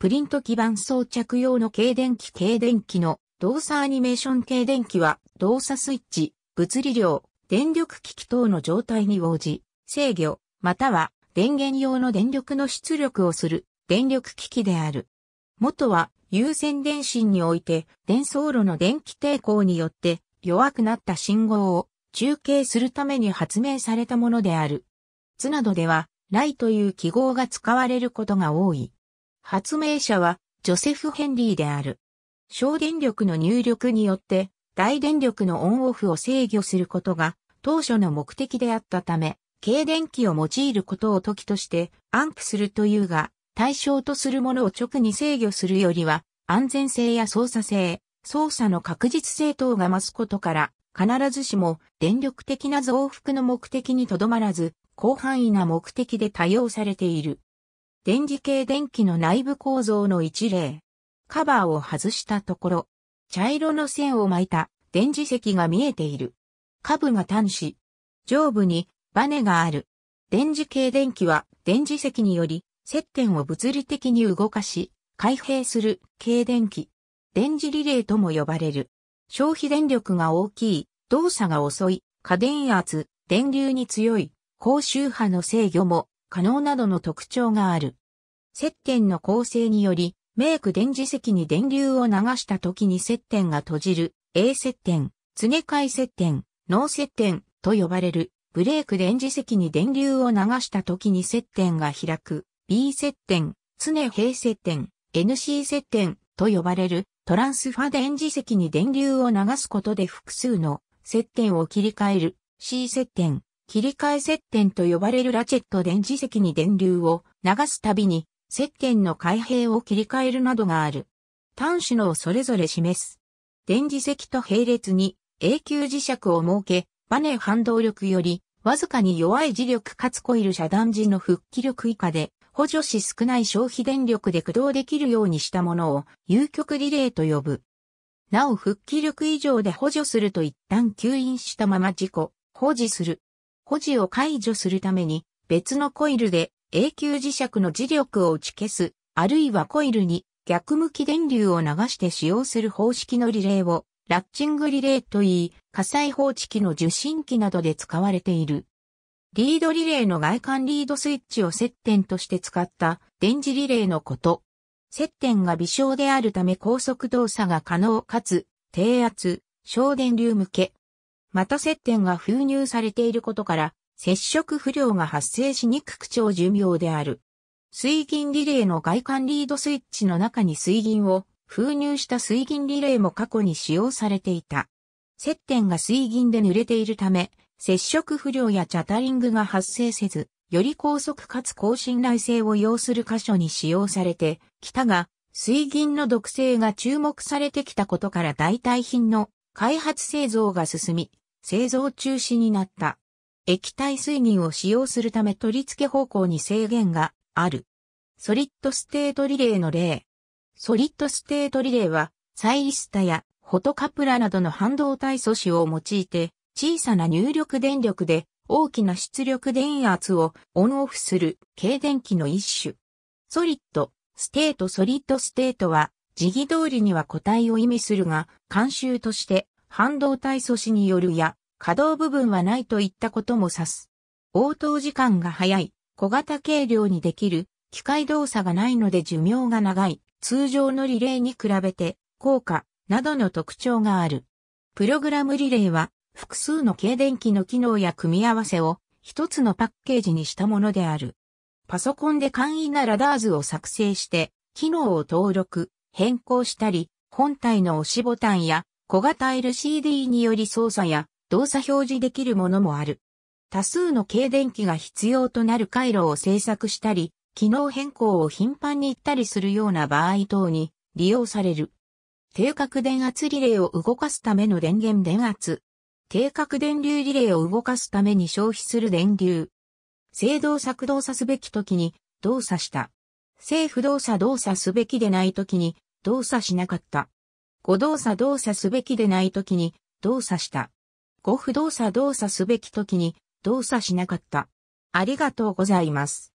プリント基板装着用の軽電気軽電気の動作アニメーション軽電気は動作スイッチ、物理量、電力機器等の状態に応じ、制御、または電源用の電力の出力をする電力機器である。元は有線電信において伝送路の電気抵抗によって弱くなった信号を中継するために発明されたものである。図などでは、ライという記号が使われることが多い。発明者はジョセフ・ヘンリーである。省電力の入力によって大電力のオンオフを制御することが当初の目的であったため、軽電気を用いることを時として暗記するというが、対象とするものを直に制御するよりは安全性や操作性、操作の確実性等が増すことから、必ずしも電力的な増幅の目的にとどまらず、広範囲な目的で多用されている。電磁系電気の内部構造の一例。カバーを外したところ、茶色の線を巻いた電磁石が見えている。下部が端子。上部にバネがある。電磁系電気は電磁石により接点を物理的に動かし、開閉する系電気。電磁リレーとも呼ばれる。消費電力が大きい、動作が遅い、過電圧、電流に強い、高周波の制御も可能などの特徴がある。接点の構成により、メイク電磁石に電流を流した時に接点が閉じる、A 接点、常替接点、脳接点と呼ばれる、ブレーク電磁石に電流を流した時に接点が開く、B 接点、常平接点、NC 接点と呼ばれる、トランスファ電磁石に電流を流すことで複数の接点を切り替える C 接点、切り替え接点と呼ばれるラチェット電磁石に電流を流すたびに接点の開閉を切り替えるなどがある。端子のをそれぞれ示す。電磁石と並列に永久磁石を設け、バネ反動力よりわずかに弱い磁力かつコイル遮断時の復帰力以下で補助し少ない消費電力で駆動できるようにしたものを有極リレーと呼ぶ。なお復帰力以上で補助すると一旦吸引したまま事故、保持する保持を解除するために別のコイルで永久磁石の磁力を打ち消す、あるいはコイルに逆向き電流を流して使用する方式のリレーをラッチングリレーといい、火災報知器の受信機などで使われている。リードリレーの外観リードスイッチを接点として使った電磁リレーのこと。接点が微小であるため高速動作が可能かつ低圧、小電流向け、また接点が封入されていることから、接触不良が発生しにくく超寿命である。水銀リレーの外観リードスイッチの中に水銀を封入した水銀リレーも過去に使用されていた。接点が水銀で濡れているため、接触不良やチャタリングが発生せず、より高速かつ高信頼性を要する箇所に使用されてきたが、水銀の毒性が注目されてきたことから代替品の開発製造が進み、製造中止になった。液体水銀を使用するため取り付け方向に制限がある。ソリッドステートリレーの例。ソリッドステートリレーは、サイリスタやフォトカプラなどの半導体素子を用いて、小さな入力電力で大きな出力電圧をオンオフする軽電気の一種。ソリッド、ステートソリッドステートは、時義通りには個体を意味するが、慣習として半導体素子によるや、稼働部分はないといったことも指す。応答時間が早い、小型軽量にできる、機械動作がないので寿命が長い、通常のリレーに比べて、効果、などの特徴がある。プログラムリレーは、複数の軽電機の機能や組み合わせを、一つのパッケージにしたものである。パソコンで簡易なラダー図を作成して、機能を登録、変更したり、本体の押しボタンや小型 LCD により操作や動作表示できるものもある。多数の軽電気が必要となる回路を製作したり、機能変更を頻繁に行ったりするような場合等に利用される。定格電圧リレーを動かすための電源電圧。定格電流リレーを動かすために消費する電流。制動作動作すべき時に動作した。正不動作動作すべきでない時に動作しなかった。誤動作動作すべきでない時に動作した。誤不動作動作すべき時に動作しなかった。ありがとうございます。